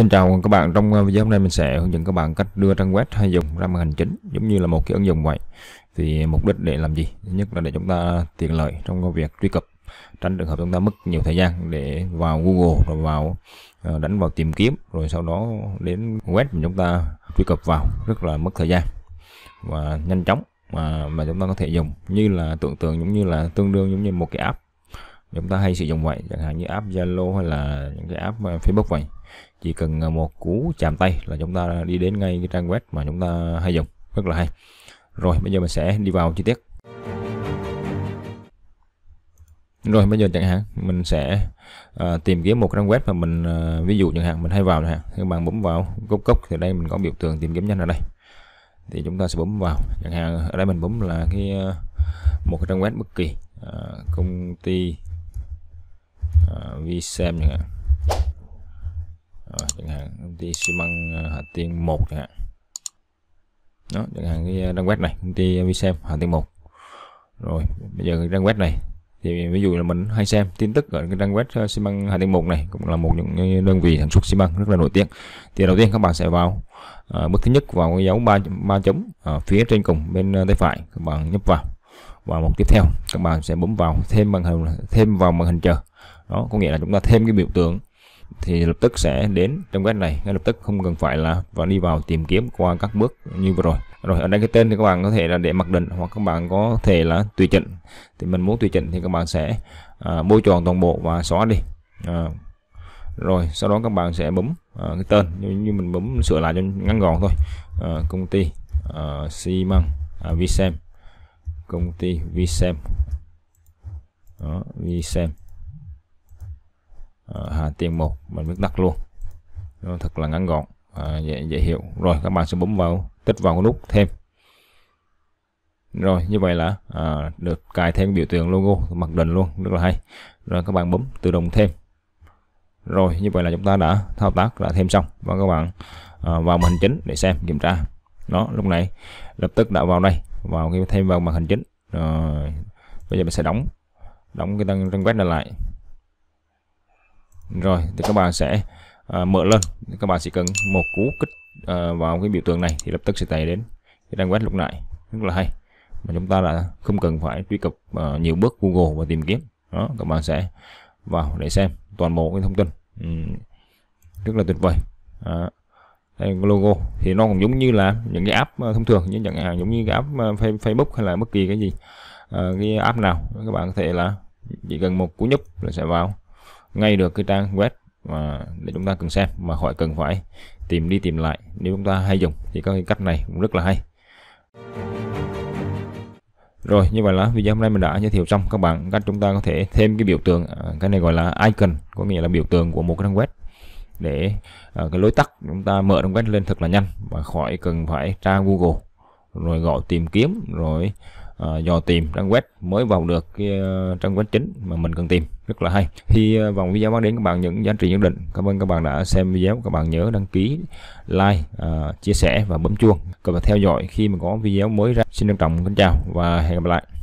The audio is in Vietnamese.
Xin chào các bạn, trong ờ, video hôm nay mình sẽ hướng dẫn các bạn cách đưa trang web hay dùng ra màn hình chính giống như là một cái ứng dụng vậy. Thì mục đích để làm gì? Thứ nhất là để chúng ta tiện lợi trong việc truy cập, tránh trường hợp chúng ta mất nhiều thời gian để vào Google rồi vào ờ, đánh vào tìm kiếm rồi sau đó đến web mà chúng ta truy cập vào rất là mất thời gian và nhanh chóng mà mà chúng ta có thể dùng như là tưởng tượng giống như là tương đương giống như một cái app chúng ta hay sử dụng vậy chẳng hạn như app Zalo hay là những cái app ờ, Facebook vậy chỉ cần ờ, một cú chạm tay là chúng ta đi đến ngay cái trang web mà chúng ta hay dùng rất là hay rồi bây giờ mình sẽ đi vào chi tiết rồi bây giờ chẳng hạn mình sẽ uh, tìm kiếm một trang web mà mình uh, ví dụ chẳng hạn mình hay vào chẳng các bạn bấm vào cốc cốc thì đây mình có biểu tượng tìm kiếm nhanh ở đây thì chúng ta sẽ bấm vào chẳng hạn ở đây mình bấm là cái một cái trang web bất kỳ uh, công ty ghi xem chẳng hạn chẳng hạn công ty xi măng ờ, Hà Tiên một chẳng hạn đó chẳng hạn cái trang ờ, web này công ty vi xem Hà Tiên một, rồi bây giờ cái trang web này thì ví dụ là mình hay xem tin tức ở cái trang web ờ, xi măng Hà Tiên một này cũng là một những đơn vị sản xuất xi măng rất là nổi tiếng thì đầu tiên các bạn sẽ vào à, bước thứ nhất vào cái dấu ba ba chấm à, phía trên cùng bên tay phải các bạn nhấp vào và mục tiếp theo các bạn sẽ bấm vào thêm màn hình thêm vào màn hình chờ đó có nghĩa là chúng ta thêm cái biểu tượng thì lập tức sẽ đến trong web này ngay lập tức không cần phải là và đi vào tìm kiếm qua các bước như vừa rồi rồi ở đây cái tên thì các bạn có thể là để mặc định hoặc các bạn có thể là tùy chỉnh thì mình muốn tùy chỉnh thì các bạn sẽ à, bôi tròn toàn bộ và xóa đi à, rồi sau đó các bạn sẽ bấm à, cái tên như, như mình bấm sửa lại cho ngắn gọn thôi à, công ty à, xi măng à, xem công ty Visem đó Visem à, Hà Tiên một mình viết tắt luôn nó thật là ngắn gọn à, dễ, dễ hiểu rồi các bạn sẽ bấm vào tích vào nút thêm rồi như vậy là à, được cài thêm biểu tượng logo mặc định luôn rất là hay rồi các bạn bấm tự động thêm rồi như vậy là chúng ta đã thao tác là thêm xong và các bạn à, vào màn hình chính để xem kiểm tra nó lúc này lập tức đã vào đây vào cái thêm vào màn hình chính rồi bây giờ mình sẽ đóng đóng cái tăng trang web này lại rồi thì các bạn sẽ à, mở lên các bạn chỉ cần một cú kích à, vào cái biểu tượng này thì lập tức sẽ chạy đến cái trang web lúc nãy rất là hay mà chúng ta là không cần phải truy cập à, nhiều bước Google và tìm kiếm đó các bạn sẽ vào để xem toàn bộ cái thông tin ừ, rất là tuyệt vời à, logo thì nó cũng giống như là những cái app ờ, thông thường như chẳng hạn giống như cái app ờ, Facebook hay là bất kỳ cái gì ờ, cái app nào các bạn có thể là chỉ cần một cú nhấp là sẽ vào ngay được cái trang web mà để chúng ta cần xem mà khỏi cần phải tìm đi tìm lại nếu chúng ta hay dùng thì các cái cách này cũng rất là hay rồi như vậy là video hôm nay mình đã giới thiệu xong các bạn cách chúng ta có thể thêm cái biểu tượng cái này gọi là icon có nghĩa là biểu tượng của một cái trang web để uh, cái lối tắt chúng ta mở trang web lên thật là nhanh và khỏi cần phải tra Google rồi gọi tìm kiếm rồi uh, dò tìm trang web mới vào được cái uh, trang web chính mà mình cần tìm rất là hay thì uh, vòng video mang đến các bạn những giá trị nhất định cảm ơn các bạn đã xem video các bạn nhớ đăng ký like uh, chia sẻ và bấm chuông cập bạn theo dõi khi mà có video mới ra xin trân trọng kính chào và hẹn gặp lại